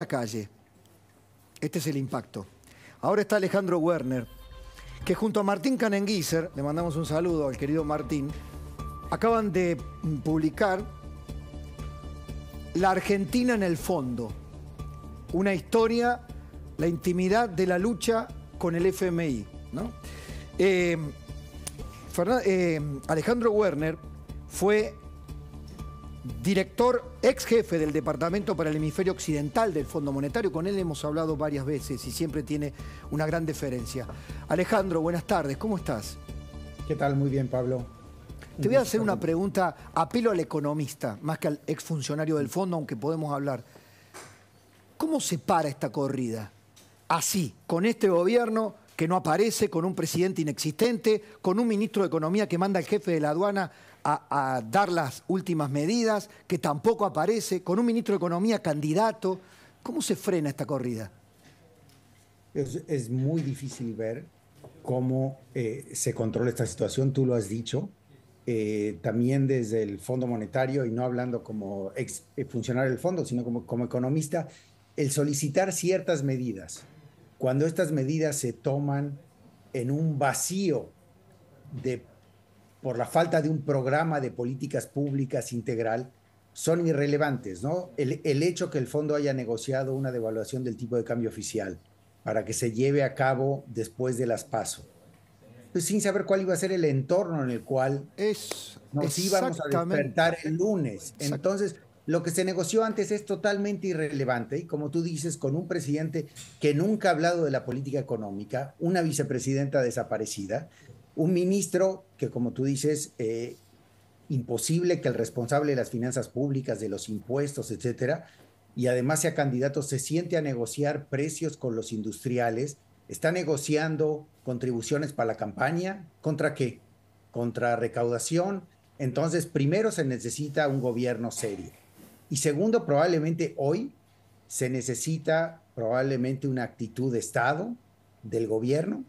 la calle. Este es el impacto. Ahora está Alejandro Werner, que junto a Martín Canenguiser, le mandamos un saludo al querido Martín, acaban de publicar La Argentina en el fondo, una historia, la intimidad de la lucha con el FMI. Eh, eh, Alejandro Werner fue director, ex jefe del Departamento para el Hemisferio Occidental del Fondo Monetario. Con él hemos hablado varias veces y siempre tiene una gran deferencia. Alejandro, buenas tardes, ¿cómo estás? ¿Qué tal? Muy bien, Pablo. Te voy a hacer una pregunta, apelo al economista, más que al ex funcionario del fondo, aunque podemos hablar. ¿Cómo se para esta corrida? Así, con este gobierno, que no aparece, con un presidente inexistente, con un ministro de Economía que manda al jefe de la aduana a, dar las últimas medidas, que tampoco aparece, con un ministro de Economía candidato. ¿Cómo se frena esta corrida? Es, muy difícil ver cómo eh, se controla esta situación, tú lo has dicho. Eh, también desde el Fondo Monetario, y no hablando como ex eh, funcionario del fondo, sino como economista, el solicitar ciertas medidas, cuando estas medidas se toman en un vacío de, por la falta de un programa de políticas públicas integral, son irrelevantes, ¿no? El, hecho que el fondo haya negociado una devaluación del tipo de cambio oficial para que se lleve a cabo después de las PASO pues, sin saber cuál iba a ser el entorno en el cual es, nos íbamos a despertar el lunes. Entonces, lo que se negoció antes es totalmente irrelevante y como tú dices, con un presidente que nunca ha hablado de la política económica, una vicepresidenta desaparecida, un ministro que como tú dices, eh, imposible que el responsable de las finanzas públicas, de los impuestos, etcétera, y además sea candidato, se siente a negociar precios con los industriales, está negociando contribuciones para la campaña, ¿contra qué? Contra recaudación. Entonces, primero se necesita un gobierno serio. Y segundo, probablemente hoy se necesita probablemente una actitud de Estado, del gobierno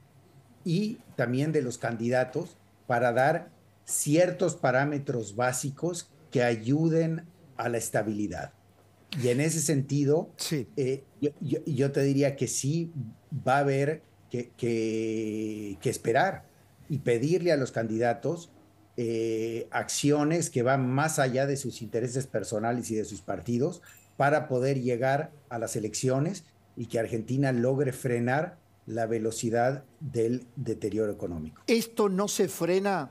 y también de los candidatos para dar ciertos parámetros básicos que ayuden a la estabilidad. Y en ese sentido, eh, yo, te diría que sí va a haber que esperar y pedirle a los candidatos eh, acciones que van más allá de sus intereses personales y de sus partidos para poder llegar a las elecciones y que Argentina logre frenar la velocidad del deterioro económico. ¿Esto no se frena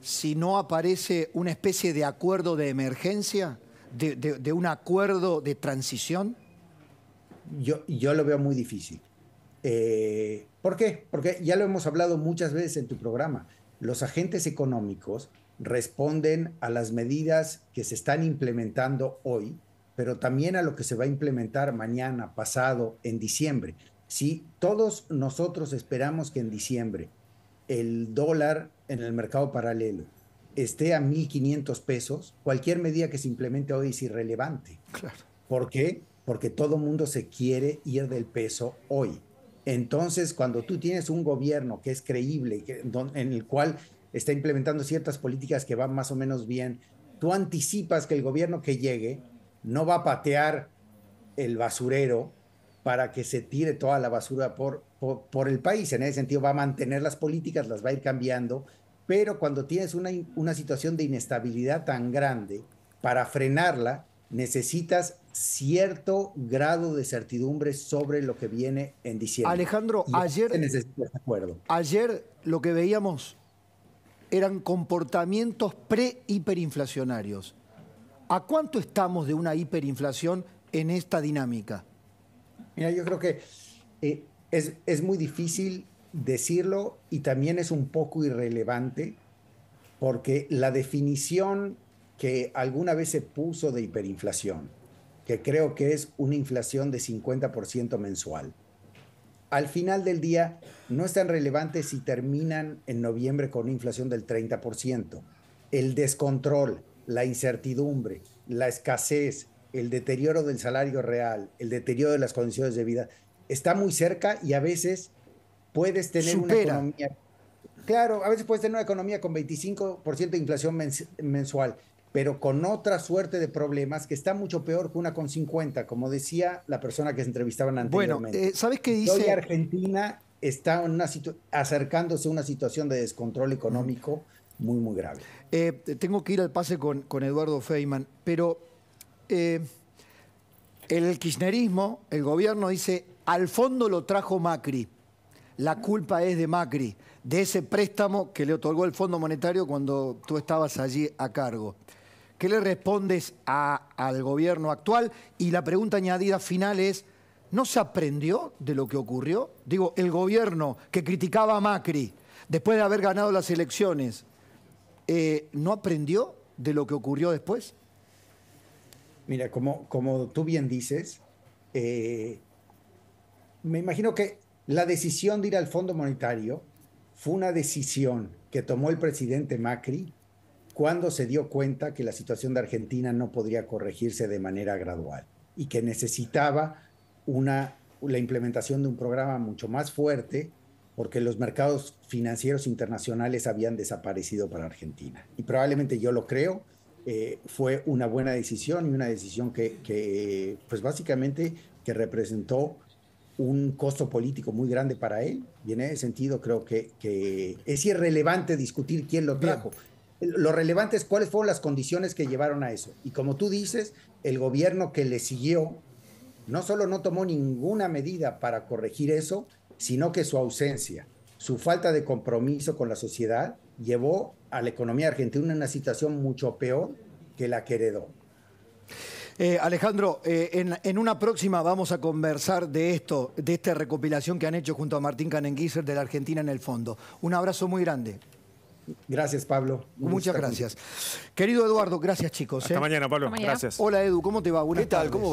si no aparece una especie de acuerdo de emergencia, de, un acuerdo de transición? Yo, yo lo veo muy difícil. Eh, ¿Por qué? Porque ya lo hemos hablado muchas veces en tu programa los agentes económicos responden a las medidas que se están implementando hoy, pero también a lo que se va a implementar mañana, pasado, en diciembre. Si todos nosotros esperamos que en diciembre el dólar en el mercado paralelo esté a 1.500 pesos, cualquier medida que se implemente hoy es irrelevante. Claro. ¿Por qué? Porque todo mundo se quiere ir del peso hoy. Entonces, cuando tú tienes un gobierno que es creíble, en el cual está implementando ciertas políticas que van más o menos bien, tú anticipas que el gobierno que llegue no va a patear el basurero para que se tire toda la basura por, el país. En ese sentido, va a mantener las políticas, las va a ir cambiando, pero cuando tienes una situación de inestabilidad tan grande, para frenarla, necesitas cierto grado de certidumbre sobre lo que viene en diciembre. Alejandro, ayer, ayer lo que veíamos eran comportamientos pre-hiperinflacionarios. ¿A cuánto estamos de una hiperinflación en esta dinámica? Mira, yo creo que eh, es, es muy difícil decirlo y también es un poco irrelevante porque la definición que alguna vez se puso de hiperinflación, que creo que es una inflación de 50% mensual. Al final del día, no es tan relevante si terminan en noviembre con una inflación del 30%. El descontrol, la incertidumbre, la escasez, el deterioro del salario real, el deterioro de las condiciones de vida, está muy cerca y a veces puedes tener una economía Claro, a veces puedes tener una economía con 25% de inflación mensual pero con otra suerte de problemas que está mucho peor que una con 50, como decía la persona que se entrevistaban anteriormente. Bueno, eh, ¿sabes qué dice? Hoy Argentina está acercándose a una situación de descontrol económico muy, muy grave. Eh, tengo que ir al pase con, Eduardo Feynman, pero eh, el kirchnerismo, el gobierno dice, al fondo lo trajo Macri. La culpa es de Macri, de ese préstamo que le otorgó el Fondo Monetario cuando tú estabas allí a cargo. ¿Qué le respondes al gobierno actual? Y la pregunta añadida final es, ¿no se aprendió de lo que ocurrió? Digo, el gobierno que criticaba a Macri después de haber ganado las elecciones, eh, ¿no aprendió de lo que ocurrió después? Mira, como, como tú bien dices, eh, me imagino que la decisión de ir al Fondo Monetario fue una decisión que tomó el presidente Macri cuando se dio cuenta que la situación de Argentina no podría corregirse de manera gradual y que necesitaba una, la implementación de un programa mucho más fuerte porque los mercados financieros internacionales habían desaparecido para Argentina. Y probablemente yo lo creo, eh, fue una buena decisión y una decisión que, pues básicamente, que representó un costo político muy grande para él. Y en ese sentido creo que, que es irrelevante discutir quién lo trajo. Lo relevante es cuáles fueron las condiciones que llevaron a eso. Y como tú dices, el gobierno que le siguió no solo no tomó ninguna medida para corregir eso, sino que su ausencia, su falta de compromiso con la sociedad, llevó a la economía argentina a una situación mucho peor que la que heredó. Eh, Alejandro, eh, en, en, una próxima vamos a conversar de esto, de esta recopilación que han hecho junto a Martín Canenguiser de la Argentina en el Fondo. Un abrazo muy grande. Gracias, Pablo. Muchas gracias. Querido Eduardo, gracias, chicos. Hasta ¿eh? mañana, Pablo. Gracias. Hola, Edu, ¿cómo te va? ¿Qué tal? ¿Cómo va?